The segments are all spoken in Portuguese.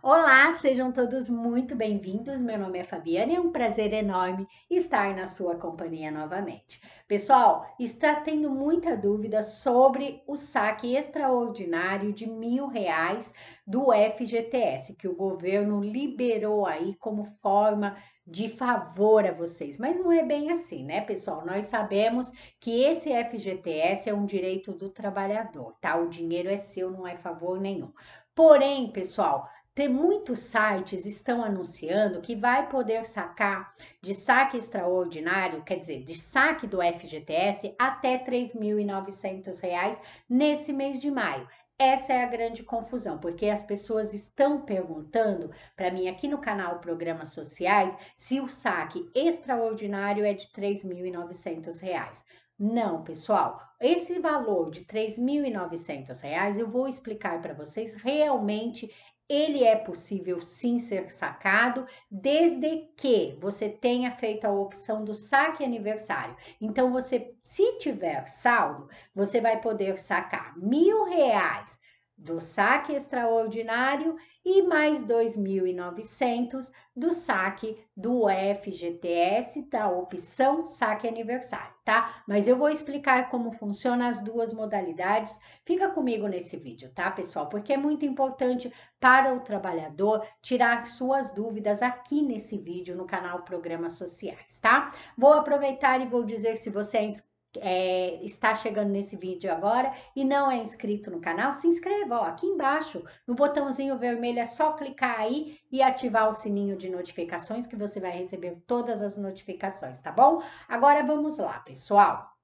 Olá, sejam todos muito bem-vindos. Meu nome é Fabiana e é um prazer enorme estar na sua companhia novamente. Pessoal, está tendo muita dúvida sobre o saque extraordinário de mil reais do FGTS, que o governo liberou aí como forma de favor a vocês, mas não é bem assim, né, pessoal? Nós sabemos que esse FGTS é um direito do trabalhador, tá? O dinheiro é seu, não é favor nenhum. Porém, pessoal, tem muitos sites estão anunciando que vai poder sacar de saque extraordinário, quer dizer, de saque do FGTS até R$ 3.900 nesse mês de maio. Essa é a grande confusão, porque as pessoas estão perguntando para mim aqui no canal Programas Sociais se o saque extraordinário é de R$ 3.900. Não, pessoal, esse valor de R$ 3.900 eu vou explicar para vocês realmente ele é possível sim ser sacado, desde que você tenha feito a opção do saque aniversário. Então, você, se tiver saldo, você vai poder sacar mil reais do saque extraordinário e mais 2.900 do saque do FGTS, da opção saque aniversário, tá? Mas eu vou explicar como funciona as duas modalidades. Fica comigo nesse vídeo, tá, pessoal? Porque é muito importante para o trabalhador tirar suas dúvidas aqui nesse vídeo no canal Programas Sociais, tá? Vou aproveitar e vou dizer se você é inscrito é, está chegando nesse vídeo agora e não é inscrito no canal, se inscreva ó, aqui embaixo no botãozinho vermelho. É só clicar aí e ativar o sininho de notificações que você vai receber todas as notificações, tá bom? Agora vamos lá, pessoal.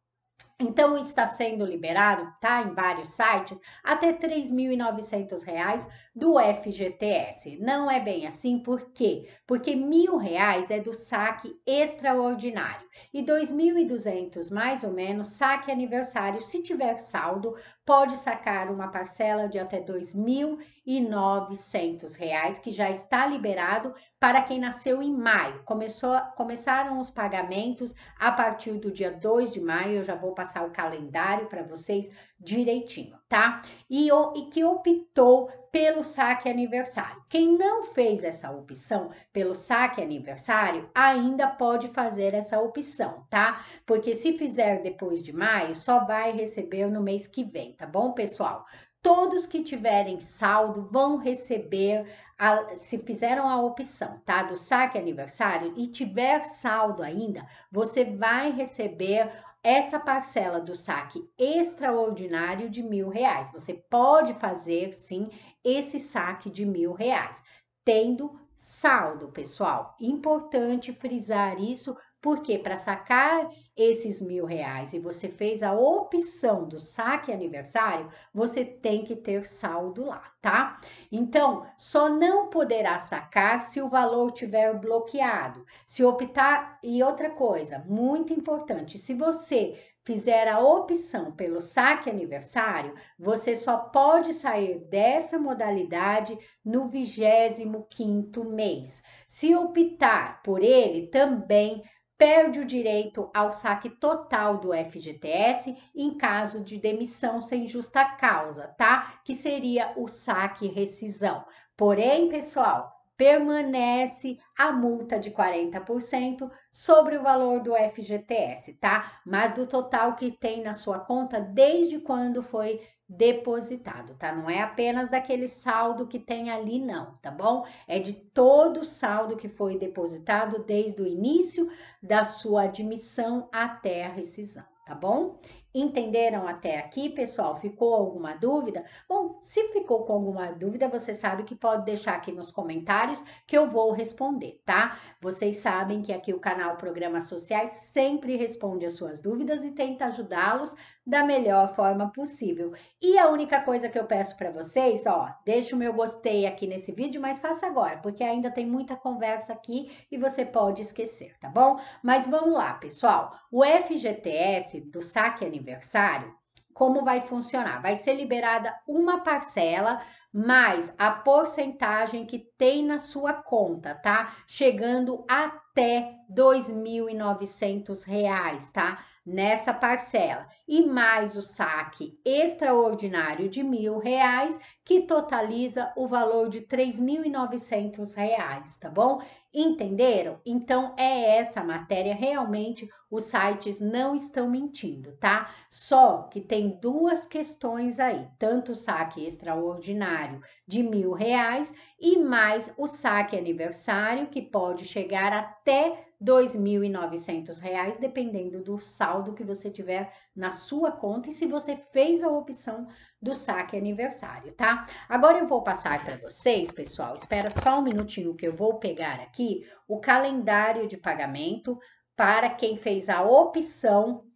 Então, está sendo liberado, tá? Em vários sites, até R$ 3.900 do FGTS. Não é bem assim, por quê? Porque R$ 1.000 é do saque extraordinário e 2.200 mais ou menos saque aniversário, se tiver saldo, pode sacar uma parcela de até R$ 2.900, que já está liberado para quem nasceu em maio. Começou, começaram os pagamentos a partir do dia 2 de maio, eu já vou passar o calendário para vocês direitinho, tá? E, e que optou pelo saque aniversário. Quem não fez essa opção pelo saque aniversário ainda pode fazer essa opção, tá? Porque se fizer depois de maio, só vai receber no mês que vem, tá bom, pessoal? Todos que tiverem saldo vão receber, a, se fizeram a opção, tá? Do saque aniversário e tiver saldo ainda, você vai receber essa parcela do saque extraordinário de mil reais. Você pode fazer sim esse saque de mil reais, tendo saldo, pessoal. Importante frisar isso porque para sacar esses mil reais e você fez a opção do saque aniversário, você tem que ter saldo lá, tá? Então, só não poderá sacar se o valor tiver bloqueado. Se optar, e outra coisa muito importante, se você fizer a opção pelo saque aniversário, você só pode sair dessa modalidade no 25 mês. Se optar por ele, também perde o direito ao saque total do FGTS em caso de demissão sem justa causa, tá? Que seria o saque rescisão. Porém, pessoal, permanece a multa de 40% sobre o valor do FGTS, tá? Mas do total que tem na sua conta desde quando foi depositado, tá? Não é apenas daquele saldo que tem ali, não, tá bom? É de todo o saldo que foi depositado desde o início da sua admissão até a rescisão, tá bom? Entenderam até aqui, pessoal? Ficou alguma dúvida? Bom, se ficou com alguma dúvida, você sabe que pode deixar aqui nos comentários que eu vou responder, tá? Vocês sabem que aqui o canal Programas Sociais sempre responde as suas dúvidas e tenta ajudá-los da melhor forma possível. E a única coisa que eu peço para vocês, ó, deixa o meu gostei aqui nesse vídeo, mas faça agora, porque ainda tem muita conversa aqui e você pode esquecer, tá bom? Mas vamos lá, pessoal. O FGTS do saque animal aniversário, como vai funcionar? Vai ser liberada uma parcela mais a porcentagem que tem na sua conta, tá? Chegando até R$ 2.900, tá? Nessa parcela e mais o saque extraordinário de mil reais que totaliza o valor de R$ 3.900, tá bom? Entenderam? Então é essa matéria, realmente os sites não estão mentindo, tá? Só que tem duas questões aí, tanto o saque extraordinário de mil reais e mais o saque aniversário, que pode chegar até R$ 2.900, dependendo do saldo que você tiver na sua conta e se você fez a opção do saque aniversário, tá? Agora eu vou passar para vocês, pessoal. Espera só um minutinho que eu vou pegar aqui o calendário de pagamento para quem fez a opção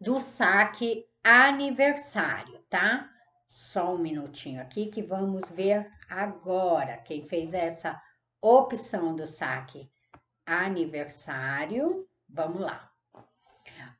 do saque aniversário, tá? Só um minutinho aqui que vamos ver agora quem fez essa opção do saque aniversário. Vamos lá.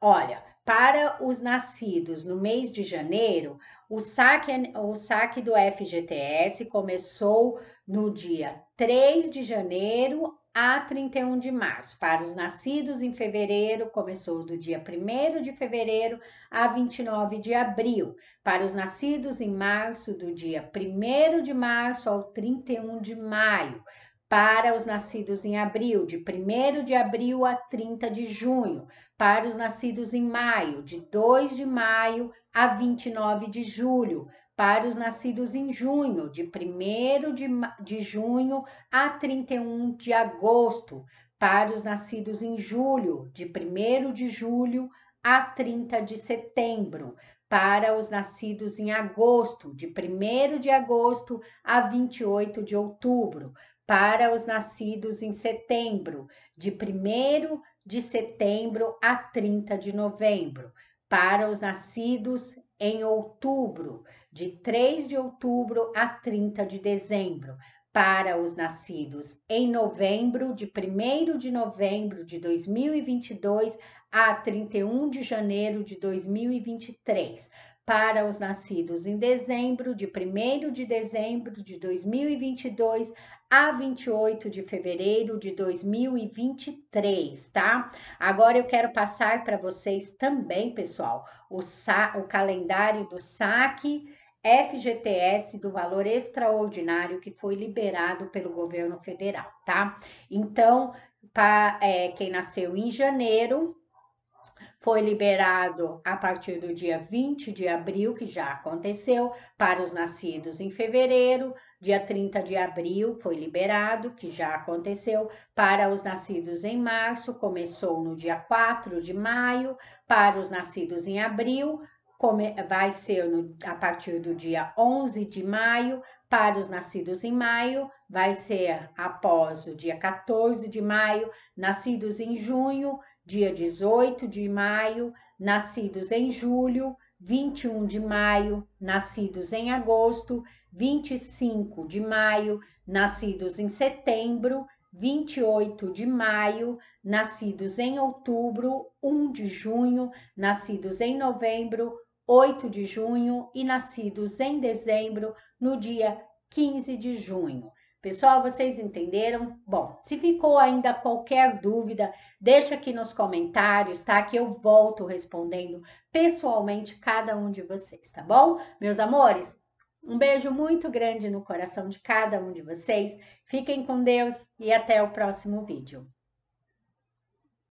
Olha, para os nascidos no mês de janeiro, o saque, o saque do FGTS começou no dia 3 de janeiro a 31 de março. Para os nascidos em fevereiro, começou do dia 1 de fevereiro a 29 de abril. Para os nascidos em março, do dia 1 de março ao 31 de maio para os nascidos em abril, de 1 de abril a 30 de junho, para os nascidos em maio, de 2 de maio a 29 de julho, para os nascidos em junho, de 1 de, de junho a 31 de agosto, para os nascidos em julho, de 1 de julho a 30 de setembro, para os nascidos em agosto, de 1 de agosto a 28 de outubro, para os nascidos em setembro, de 1 de setembro a 30 de novembro, para os nascidos em outubro, de 3 de outubro a 30 de dezembro, para os nascidos em novembro, de 1 de novembro de 2022 a 31 de janeiro de 2023, para os nascidos em dezembro, de 1 de dezembro de 2022 a 28 de fevereiro de 2023, tá? Agora eu quero passar para vocês também, pessoal, o, o calendário do saque FGTS do valor extraordinário que foi liberado pelo governo federal, tá? Então, para é, quem nasceu em janeiro, foi liberado a partir do dia 20 de abril, que já aconteceu, para os nascidos em fevereiro, dia 30 de abril foi liberado, que já aconteceu, para os nascidos em março, começou no dia 4 de maio, para os nascidos em abril, vai ser no, a partir do dia 11 de maio, para os nascidos em maio, vai ser após o dia 14 de maio, nascidos em junho, dia 18 de maio, nascidos em julho, 21 de maio, nascidos em agosto, 25 de maio, nascidos em setembro, 28 de maio, nascidos em outubro, 1 de junho, nascidos em novembro, 8 de junho e nascidos em dezembro, no dia 15 de junho. Pessoal, vocês entenderam? Bom, se ficou ainda qualquer dúvida, deixa aqui nos comentários, tá? Que eu volto respondendo pessoalmente cada um de vocês, tá bom? Meus amores, um beijo muito grande no coração de cada um de vocês. Fiquem com Deus e até o próximo vídeo.